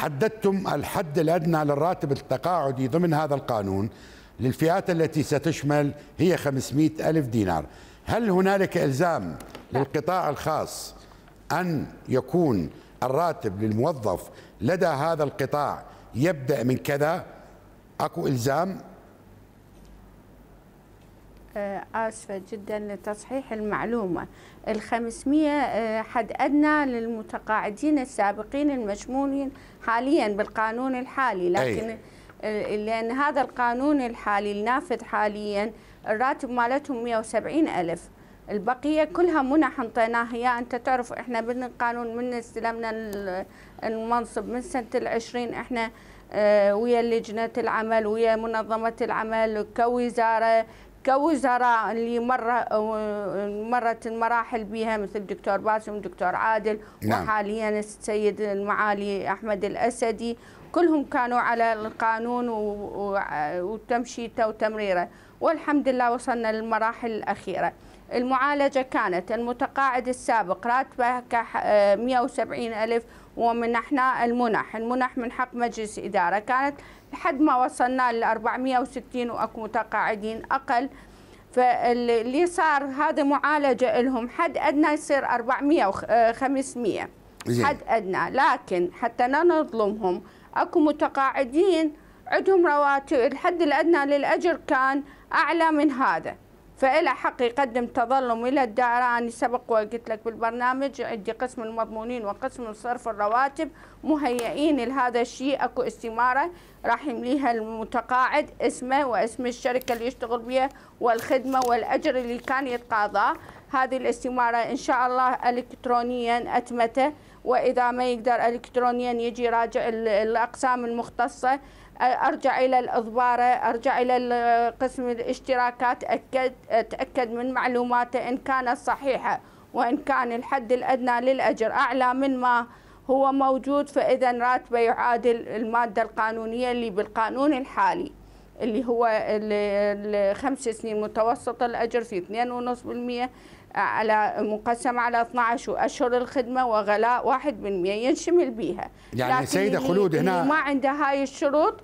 حددتم الحد الأدنى للراتب التقاعدي ضمن هذا القانون للفئات التي ستشمل هي 500 ألف دينار هل هنالك إلزام للقطاع الخاص أن يكون الراتب للموظف لدى هذا القطاع يبدأ من كذا أكو إلزام آه، آسفة جدا لتصحيح المعلومة الخمسمية آه، حد أدنى للمتقاعدين السابقين المشمولين حاليا بالقانون الحالي لكن أي. آه، لأن هذا القانون الحالي النافذ حاليا الراتب مالتهم 170 ألف البقيه كلها منح انطيناها يا انت تعرف احنا من القانون من استلمنا المنصب من سنه العشرين احنا ويا لجنه العمل ويا منظمه العمل كوزاره كوزراء اللي مر مرت المراحل بها مثل الدكتور باسم الدكتور عادل نعم. وحاليا السيد المعالي احمد الاسدي كلهم كانوا على القانون وتمشيته وتمريره والحمد لله وصلنا للمراحل الاخيره المعالجه كانت المتقاعد السابق راتبه 170 آه، ألف ومنحنا المنح المنح من حق مجلس إدارة كانت لحد ما وصلنا ل 460 وأكو متقاعدين أقل فاللي صار هذا معالجة لهم حد أدنى يصير 400 و 500 حد أدنى لكن حتى لا نظلمهم أكو متقاعدين عندهم رواتب الحد الأدنى للأجر كان أعلى من هذا فإلى حق يقدم تظلم إلى الدائرة أنا سبق وقلت لك بالبرنامج عندي قسم المضمونين وقسم صرف الرواتب مهيئين لهذا الشيء أكو استمارة راح يمليها المتقاعد اسمه واسم الشركة اللي يشتغل بها والخدمة والأجر اللي كان يتقاضاه هذه الاستمارة إن شاء الله إلكترونيا أتمته وإذا ما يقدر إلكترونيا يجي راجع الأقسام المختصة أرجع إلى الإضبارة أرجع إلى قسم الاشتراكات أكد أتأكد من معلوماته إن كانت صحيحة وإن كان الحد الأدنى للأجر أعلى من ما هو موجود فإذا راتبه يعادل المادة القانونية اللي بالقانون الحالي اللي هو الخمس سنين متوسط الأجر في 2.5% آه، على مقسم على 12 أشهر الخدمة وغلاء 1% ينشمل بها يعني سيدة خلود هنا ما عنده هاي الشروط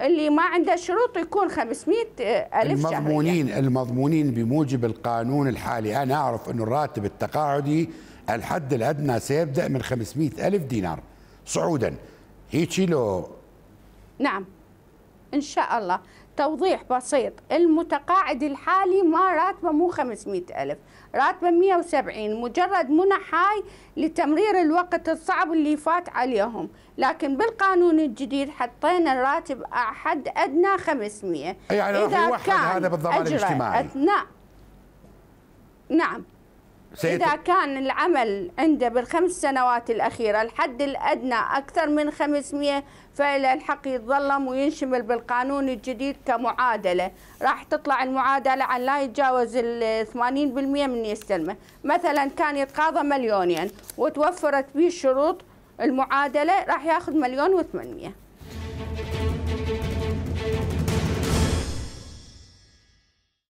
اللي ما عنده شروط يكون 500 آه، ألف شهريا المضمونين شهرية. المضمونين بموجب القانون الحالي أنا أعرف أن الراتب التقاعدي الحد الأدنى سيبدأ من 500 ألف دينار صعودا هيك لو نعم إن شاء الله توضيح بسيط المتقاعد الحالي ما راتبه مو 500 ألف راتبه 170 مجرد منح هاي لتمرير الوقت الصعب اللي فات عليهم لكن بالقانون الجديد حطينا الراتب أحد أدنى 500 يعني إذا كان هذا بالضمان الاجتماعي أثناء نعم إذا كان العمل عنده بالخمس سنوات الأخيرة الحد الأدنى أكثر من 500 فإلى الحق يتظلم وينشمل بالقانون الجديد كمعادلة راح تطلع المعادلة عن لا يتجاوز ال 80% من يستلمه مثلا كان يتقاضى مليونين وتوفرت به شروط المعادلة راح ياخذ مليون و800